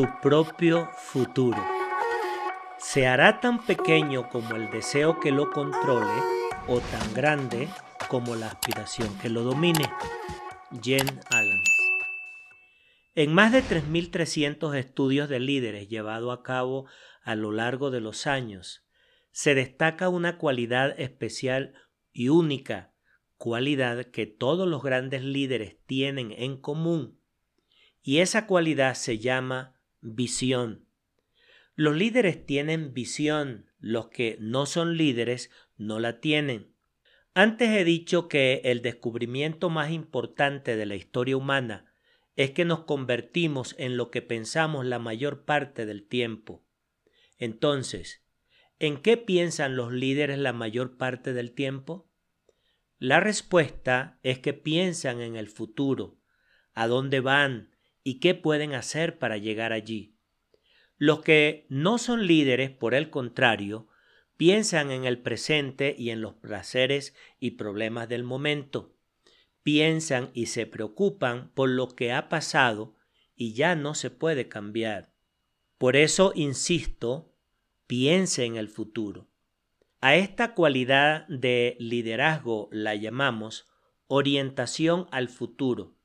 su propio futuro. Se hará tan pequeño como el deseo que lo controle o tan grande como la aspiración que lo domine. Jen Allen. En más de 3.300 estudios de líderes llevados a cabo a lo largo de los años, se destaca una cualidad especial y única, cualidad que todos los grandes líderes tienen en común, y esa cualidad se llama visión. Los líderes tienen visión, los que no son líderes no la tienen. Antes he dicho que el descubrimiento más importante de la historia humana es que nos convertimos en lo que pensamos la mayor parte del tiempo. Entonces, ¿en qué piensan los líderes la mayor parte del tiempo? La respuesta es que piensan en el futuro, a dónde van, y qué pueden hacer para llegar allí. Los que no son líderes, por el contrario, piensan en el presente y en los placeres y problemas del momento. Piensan y se preocupan por lo que ha pasado y ya no se puede cambiar. Por eso, insisto, piense en el futuro. A esta cualidad de liderazgo la llamamos orientación al futuro.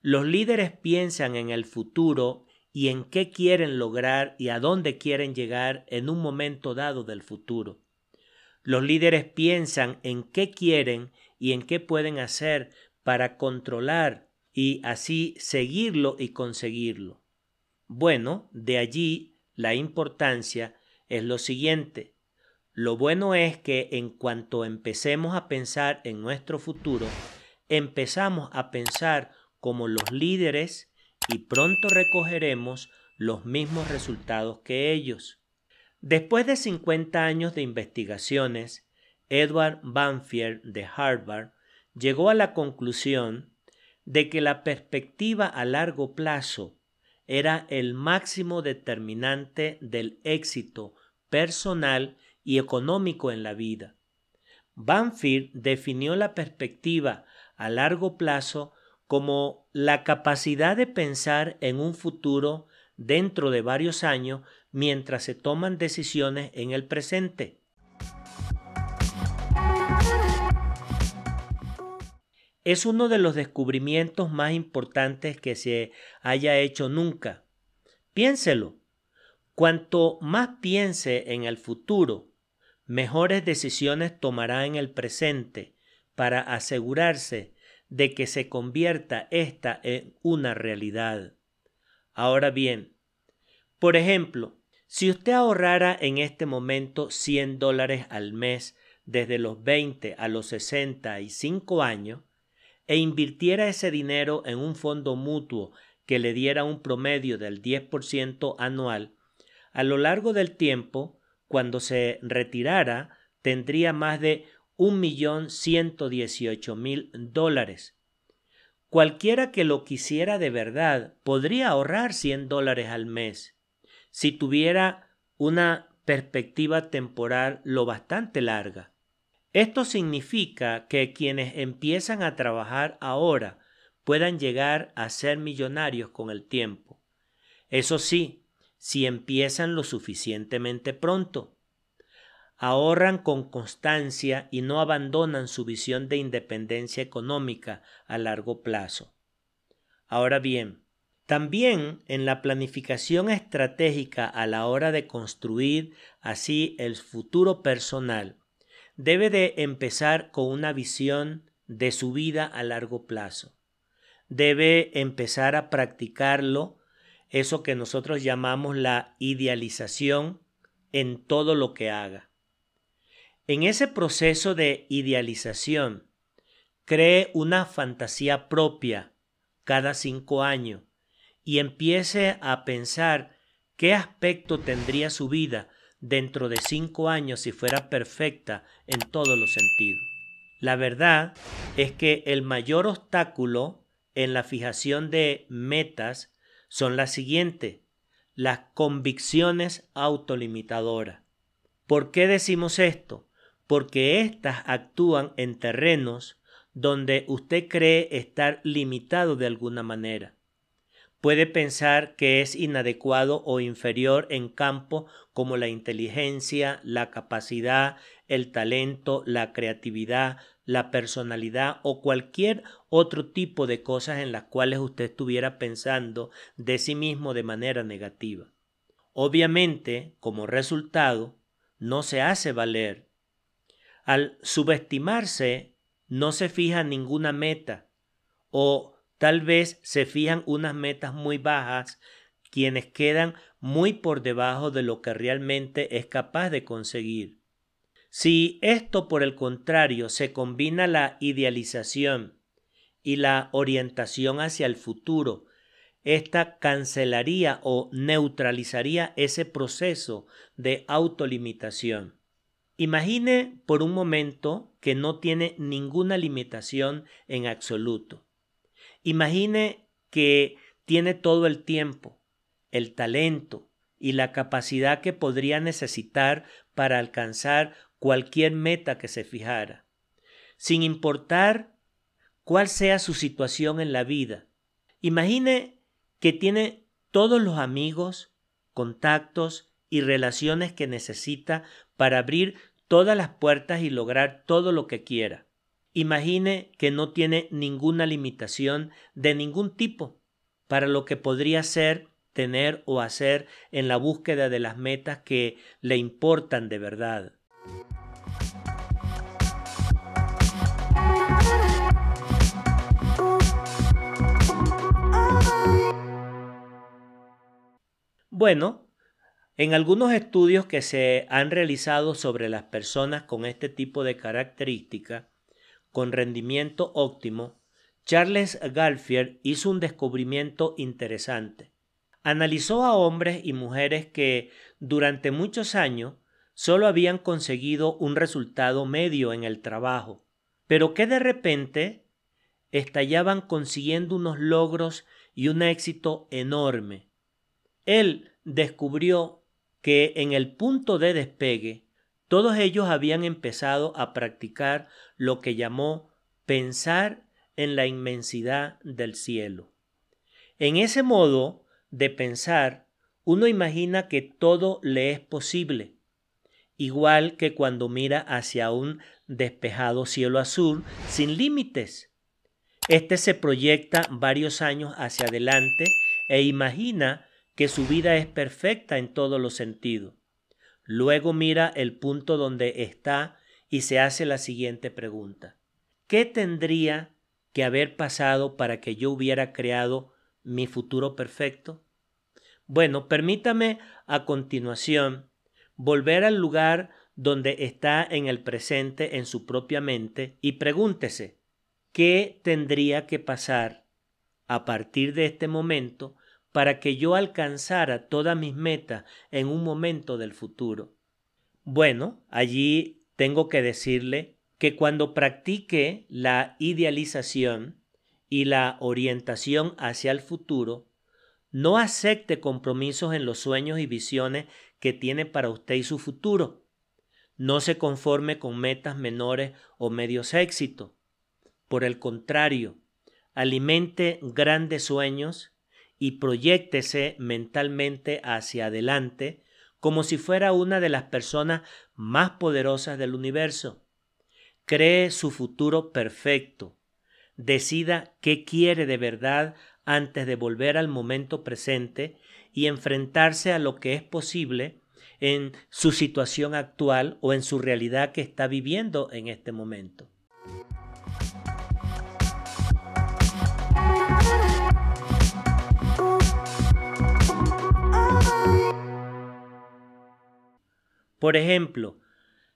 Los líderes piensan en el futuro y en qué quieren lograr y a dónde quieren llegar en un momento dado del futuro. Los líderes piensan en qué quieren y en qué pueden hacer para controlar y así seguirlo y conseguirlo. Bueno, de allí la importancia es lo siguiente. Lo bueno es que en cuanto empecemos a pensar en nuestro futuro, empezamos a pensar como los líderes y pronto recogeremos los mismos resultados que ellos. Después de 50 años de investigaciones, Edward Banfield de Harvard llegó a la conclusión de que la perspectiva a largo plazo era el máximo determinante del éxito personal y económico en la vida. Banfield definió la perspectiva a largo plazo como la capacidad de pensar en un futuro dentro de varios años mientras se toman decisiones en el presente. Es uno de los descubrimientos más importantes que se haya hecho nunca. Piénselo. Cuanto más piense en el futuro, mejores decisiones tomará en el presente para asegurarse de que se convierta esta en una realidad. Ahora bien, por ejemplo, si usted ahorrara en este momento 100 dólares al mes desde los 20 a los 65 años e invirtiera ese dinero en un fondo mutuo que le diera un promedio del 10% anual, a lo largo del tiempo, cuando se retirara, tendría más de 1.118.000 dólares. Cualquiera que lo quisiera de verdad podría ahorrar 100 dólares al mes si tuviera una perspectiva temporal lo bastante larga. Esto significa que quienes empiezan a trabajar ahora puedan llegar a ser millonarios con el tiempo. Eso sí, si empiezan lo suficientemente pronto ahorran con constancia y no abandonan su visión de independencia económica a largo plazo. Ahora bien, también en la planificación estratégica a la hora de construir así el futuro personal, debe de empezar con una visión de su vida a largo plazo. Debe empezar a practicarlo, eso que nosotros llamamos la idealización, en todo lo que haga. En ese proceso de idealización, cree una fantasía propia cada cinco años y empiece a pensar qué aspecto tendría su vida dentro de cinco años si fuera perfecta en todos los sentidos. La verdad es que el mayor obstáculo en la fijación de metas son las siguientes, las convicciones autolimitadoras. ¿Por qué decimos esto? porque éstas actúan en terrenos donde usted cree estar limitado de alguna manera. Puede pensar que es inadecuado o inferior en campos como la inteligencia, la capacidad, el talento, la creatividad, la personalidad o cualquier otro tipo de cosas en las cuales usted estuviera pensando de sí mismo de manera negativa. Obviamente, como resultado, no se hace valer al subestimarse, no se fija ninguna meta o tal vez se fijan unas metas muy bajas quienes quedan muy por debajo de lo que realmente es capaz de conseguir. Si esto, por el contrario, se combina la idealización y la orientación hacia el futuro, esta cancelaría o neutralizaría ese proceso de autolimitación. Imagine por un momento que no tiene ninguna limitación en absoluto. Imagine que tiene todo el tiempo, el talento y la capacidad que podría necesitar para alcanzar cualquier meta que se fijara, sin importar cuál sea su situación en la vida. Imagine que tiene todos los amigos, contactos y relaciones que necesita para abrir todas las puertas y lograr todo lo que quiera. Imagine que no tiene ninguna limitación de ningún tipo para lo que podría ser, tener o hacer en la búsqueda de las metas que le importan de verdad. Bueno, en algunos estudios que se han realizado sobre las personas con este tipo de característica, con rendimiento óptimo, Charles Galfier hizo un descubrimiento interesante. Analizó a hombres y mujeres que durante muchos años solo habían conseguido un resultado medio en el trabajo, pero que de repente estallaban consiguiendo unos logros y un éxito enorme. Él descubrió que en el punto de despegue todos ellos habían empezado a practicar lo que llamó pensar en la inmensidad del cielo. En ese modo de pensar, uno imagina que todo le es posible, igual que cuando mira hacia un despejado cielo azul sin límites. Este se proyecta varios años hacia adelante e imagina que su vida es perfecta en todos los sentidos. Luego mira el punto donde está y se hace la siguiente pregunta. ¿Qué tendría que haber pasado para que yo hubiera creado mi futuro perfecto? Bueno, permítame a continuación volver al lugar donde está en el presente en su propia mente y pregúntese, ¿qué tendría que pasar a partir de este momento para que yo alcanzara todas mis metas en un momento del futuro. Bueno, allí tengo que decirle que cuando practique la idealización y la orientación hacia el futuro, no acepte compromisos en los sueños y visiones que tiene para usted y su futuro. No se conforme con metas menores o medios éxito. Por el contrario, alimente grandes sueños y proyéctese mentalmente hacia adelante como si fuera una de las personas más poderosas del universo. Cree su futuro perfecto. Decida qué quiere de verdad antes de volver al momento presente y enfrentarse a lo que es posible en su situación actual o en su realidad que está viviendo en este momento. Por ejemplo,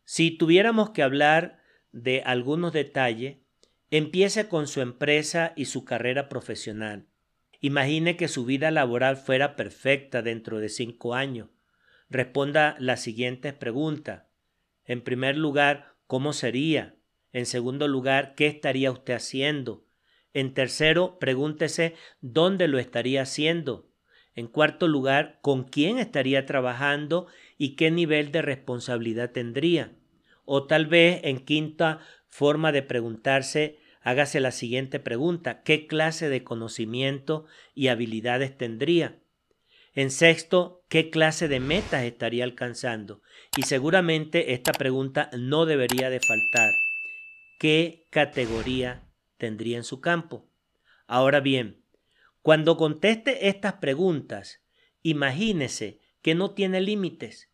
si tuviéramos que hablar de algunos detalles, empiece con su empresa y su carrera profesional. Imagine que su vida laboral fuera perfecta dentro de cinco años. Responda las siguientes preguntas. En primer lugar, ¿cómo sería? En segundo lugar, ¿qué estaría usted haciendo? En tercero, pregúntese dónde lo estaría haciendo. En cuarto lugar, ¿con quién estaría trabajando? y qué nivel de responsabilidad tendría. O tal vez, en quinta forma de preguntarse, hágase la siguiente pregunta, ¿qué clase de conocimiento y habilidades tendría? En sexto, ¿qué clase de metas estaría alcanzando? Y seguramente esta pregunta no debería de faltar. ¿Qué categoría tendría en su campo? Ahora bien, cuando conteste estas preguntas, imagínese que no tiene límites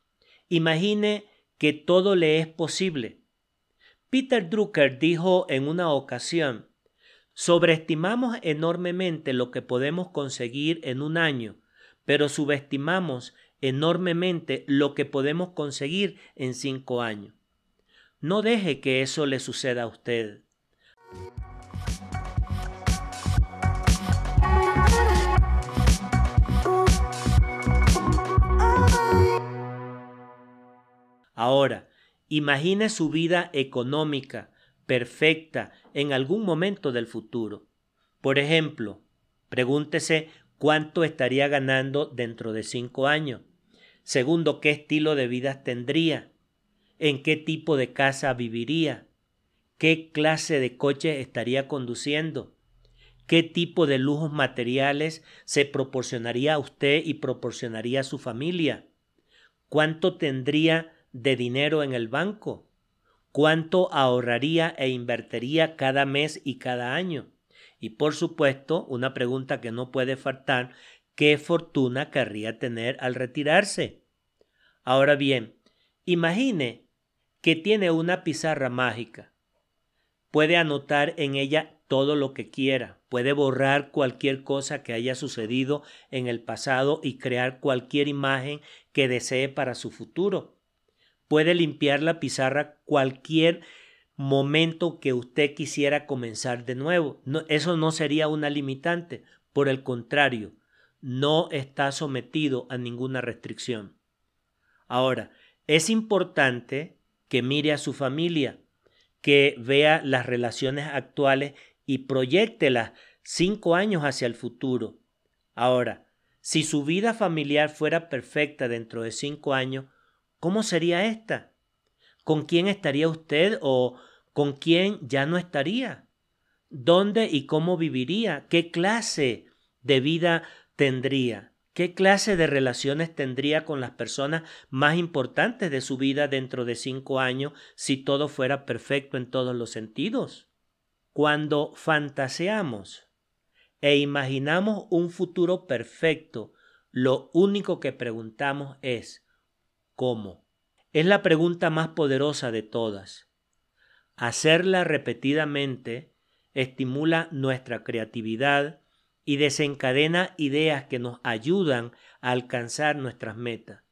Imagine que todo le es posible. Peter Drucker dijo en una ocasión, sobreestimamos enormemente lo que podemos conseguir en un año, pero subestimamos enormemente lo que podemos conseguir en cinco años. No deje que eso le suceda a usted. Ahora, imagine su vida económica, perfecta, en algún momento del futuro. Por ejemplo, pregúntese cuánto estaría ganando dentro de cinco años. Segundo, qué estilo de vida tendría. En qué tipo de casa viviría. Qué clase de coche estaría conduciendo. Qué tipo de lujos materiales se proporcionaría a usted y proporcionaría a su familia. Cuánto tendría de dinero en el banco? ¿Cuánto ahorraría e invertiría cada mes y cada año? Y por supuesto, una pregunta que no puede faltar, ¿qué fortuna querría tener al retirarse? Ahora bien, imagine que tiene una pizarra mágica. Puede anotar en ella todo lo que quiera, puede borrar cualquier cosa que haya sucedido en el pasado y crear cualquier imagen que desee para su futuro. Puede limpiar la pizarra cualquier momento que usted quisiera comenzar de nuevo. eso no sería una limitante. Por el contrario, no está sometido a ninguna restricción. Ahora, es importante que mire a su familia, que vea las relaciones actuales y proyectelas cinco años hacia el futuro. Ahora, si su vida familiar fuera perfecta dentro de cinco años, ¿Cómo sería esta? ¿Con quién estaría usted o con quién ya no estaría? ¿Dónde y cómo viviría? ¿Qué clase de vida tendría? ¿Qué clase de relaciones tendría con las personas más importantes de su vida dentro de cinco años si todo fuera perfecto en todos los sentidos? Cuando fantaseamos e imaginamos un futuro perfecto, lo único que preguntamos es, ¿Cómo? Es la pregunta más poderosa de todas. Hacerla repetidamente estimula nuestra creatividad y desencadena ideas que nos ayudan a alcanzar nuestras metas.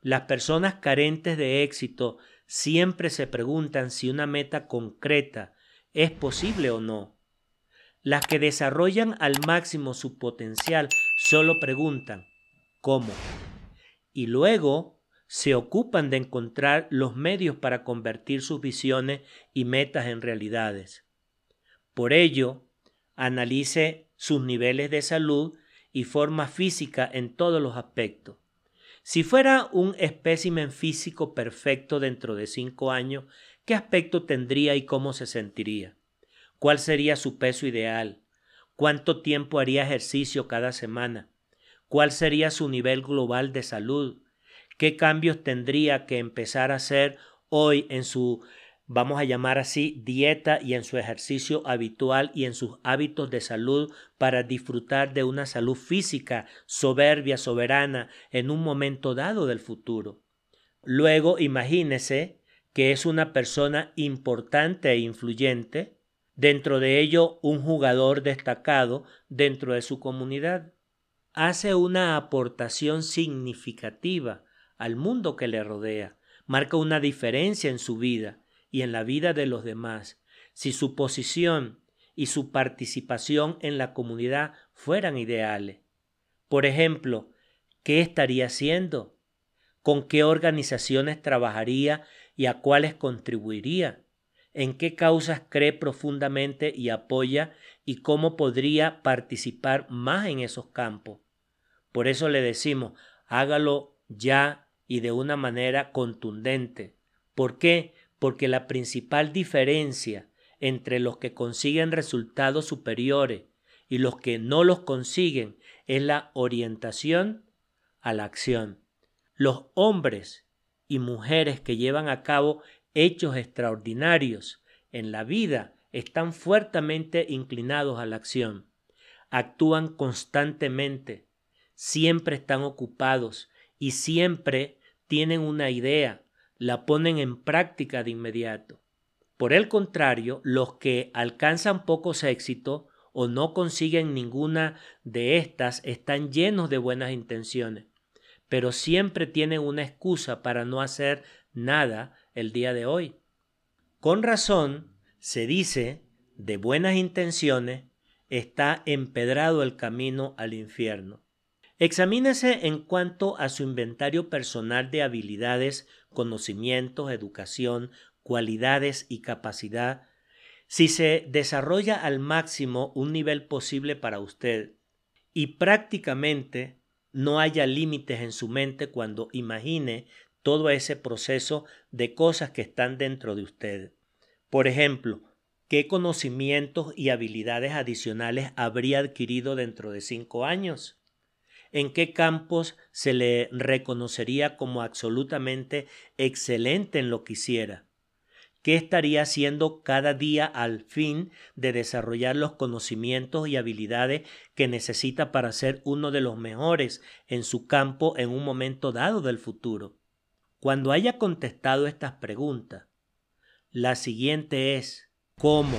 Las personas carentes de éxito siempre se preguntan si una meta concreta es posible o no. Las que desarrollan al máximo su potencial solo preguntan ¿cómo? Y luego se ocupan de encontrar los medios para convertir sus visiones y metas en realidades. Por ello, analice sus niveles de salud y forma física en todos los aspectos. Si fuera un espécimen físico perfecto dentro de cinco años, ¿qué aspecto tendría y cómo se sentiría? ¿Cuál sería su peso ideal? ¿Cuánto tiempo haría ejercicio cada semana? ¿Cuál sería su nivel global de salud? qué cambios tendría que empezar a hacer hoy en su, vamos a llamar así, dieta y en su ejercicio habitual y en sus hábitos de salud para disfrutar de una salud física soberbia, soberana, en un momento dado del futuro. Luego imagínese que es una persona importante e influyente, dentro de ello un jugador destacado dentro de su comunidad. Hace una aportación significativa al mundo que le rodea, marca una diferencia en su vida y en la vida de los demás. Si su posición y su participación en la comunidad fueran ideales. Por ejemplo, ¿qué estaría haciendo? ¿Con qué organizaciones trabajaría y a cuáles contribuiría? ¿En qué causas cree profundamente y apoya y cómo podría participar más en esos campos? Por eso le decimos, hágalo ya y de una manera contundente. ¿Por qué? Porque la principal diferencia entre los que consiguen resultados superiores y los que no los consiguen es la orientación a la acción. Los hombres y mujeres que llevan a cabo hechos extraordinarios en la vida están fuertemente inclinados a la acción. Actúan constantemente, siempre están ocupados, y siempre tienen una idea, la ponen en práctica de inmediato. Por el contrario, los que alcanzan pocos éxitos o no consiguen ninguna de estas están llenos de buenas intenciones, pero siempre tienen una excusa para no hacer nada el día de hoy. Con razón, se dice, de buenas intenciones está empedrado el camino al infierno. Examínese en cuanto a su inventario personal de habilidades, conocimientos, educación, cualidades y capacidad. Si se desarrolla al máximo un nivel posible para usted y prácticamente no haya límites en su mente cuando imagine todo ese proceso de cosas que están dentro de usted. Por ejemplo, ¿qué conocimientos y habilidades adicionales habría adquirido dentro de cinco años? en qué campos se le reconocería como absolutamente excelente en lo que hiciera, qué estaría haciendo cada día al fin de desarrollar los conocimientos y habilidades que necesita para ser uno de los mejores en su campo en un momento dado del futuro. Cuando haya contestado estas preguntas, la siguiente es, ¿cómo?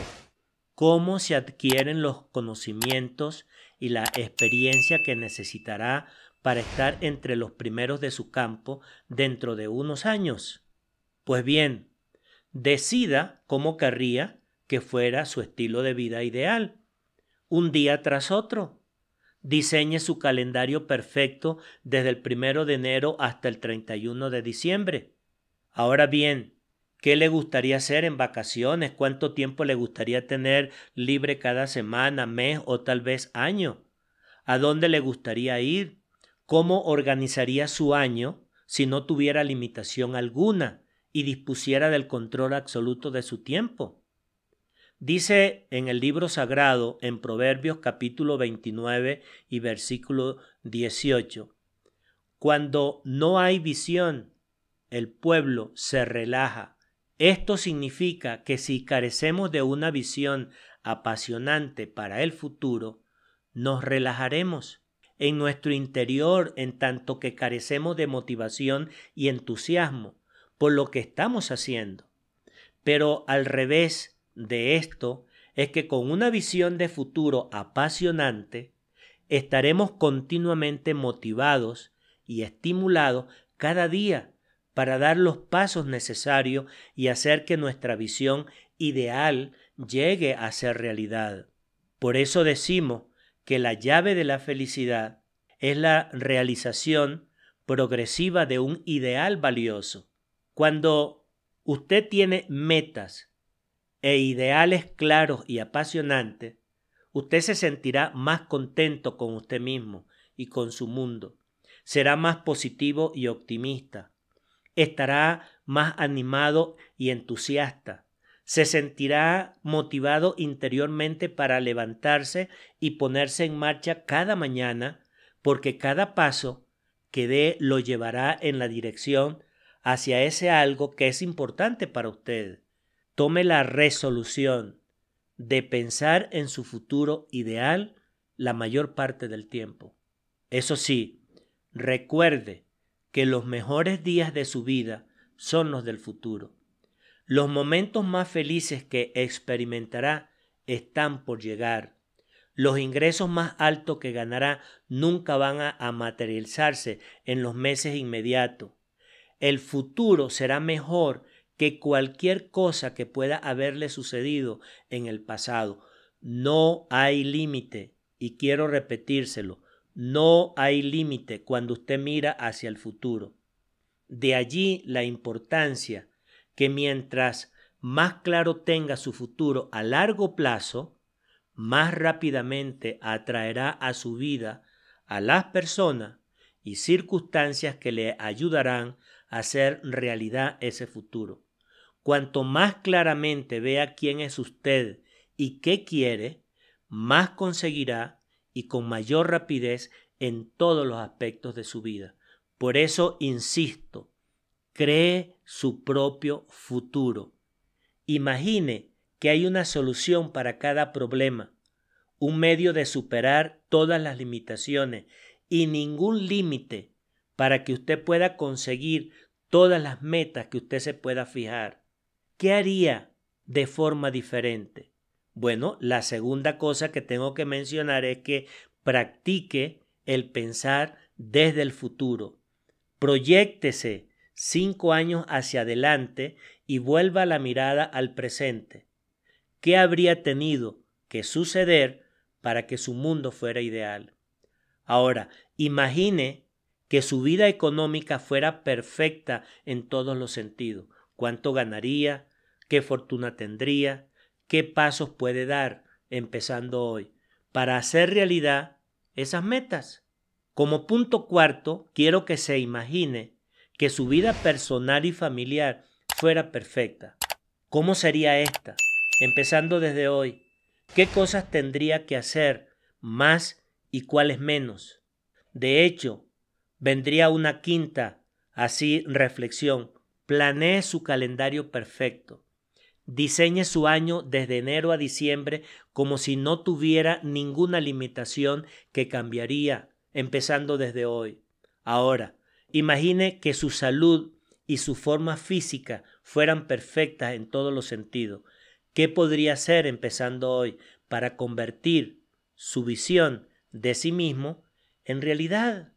¿Cómo se adquieren los conocimientos la experiencia que necesitará para estar entre los primeros de su campo dentro de unos años? Pues bien, decida cómo querría que fuera su estilo de vida ideal, un día tras otro. Diseñe su calendario perfecto desde el primero de enero hasta el 31 de diciembre. Ahora bien, qué le gustaría hacer en vacaciones, cuánto tiempo le gustaría tener libre cada semana, mes o tal vez año, a dónde le gustaría ir, cómo organizaría su año si no tuviera limitación alguna y dispusiera del control absoluto de su tiempo. Dice en el libro sagrado, en Proverbios capítulo 29 y versículo 18, Cuando no hay visión, el pueblo se relaja, esto significa que si carecemos de una visión apasionante para el futuro, nos relajaremos en nuestro interior en tanto que carecemos de motivación y entusiasmo por lo que estamos haciendo. Pero al revés de esto es que con una visión de futuro apasionante, estaremos continuamente motivados y estimulados cada día para dar los pasos necesarios y hacer que nuestra visión ideal llegue a ser realidad. Por eso decimos que la llave de la felicidad es la realización progresiva de un ideal valioso. Cuando usted tiene metas e ideales claros y apasionantes, usted se sentirá más contento con usted mismo y con su mundo. Será más positivo y optimista estará más animado y entusiasta. Se sentirá motivado interiormente para levantarse y ponerse en marcha cada mañana, porque cada paso que dé lo llevará en la dirección hacia ese algo que es importante para usted. Tome la resolución de pensar en su futuro ideal la mayor parte del tiempo. Eso sí, recuerde que los mejores días de su vida son los del futuro. Los momentos más felices que experimentará están por llegar. Los ingresos más altos que ganará nunca van a, materializarse en los meses inmediatos. El futuro será mejor que cualquier cosa que pueda haberle sucedido en el pasado. No hay límite, y quiero repetírselo, no hay límite cuando usted mira hacia el futuro. De allí la importancia que mientras más claro tenga su futuro a largo plazo, más rápidamente atraerá a su vida a las personas y circunstancias que le ayudarán a hacer realidad ese futuro. Cuanto más claramente vea quién es usted y qué quiere, más conseguirá y con mayor rapidez en todos los aspectos de su vida. Por eso insisto, cree su propio futuro. Imagine que hay una solución para cada problema, un medio de superar todas las limitaciones y ningún límite para que usted pueda conseguir todas las metas que usted se pueda fijar. ¿Qué haría de forma diferente? Bueno, la segunda cosa que tengo que mencionar es que practique el pensar desde el futuro. Proyéctese cinco años hacia adelante y vuelva la mirada al presente. ¿Qué habría tenido que suceder para que su mundo fuera ideal? Ahora, imagine que su vida económica fuera perfecta en todos los sentidos. ¿Cuánto ganaría? ¿Qué fortuna tendría? qué pasos puede dar empezando hoy para hacer realidad esas metas. Como punto cuarto, quiero que se imagine que su vida personal y familiar fuera perfecta. ¿Cómo sería esta? Empezando desde hoy, ¿qué cosas tendría que hacer más y cuáles menos? De hecho, vendría una quinta, así reflexión. Planee su calendario perfecto. Diseñe su año desde enero a diciembre como si no tuviera ninguna limitación que cambiaría, empezando desde hoy. Ahora, imagine que su salud y su forma física fueran perfectas en todos los sentidos. ¿Qué podría hacer empezando hoy para convertir su visión de sí mismo en realidad?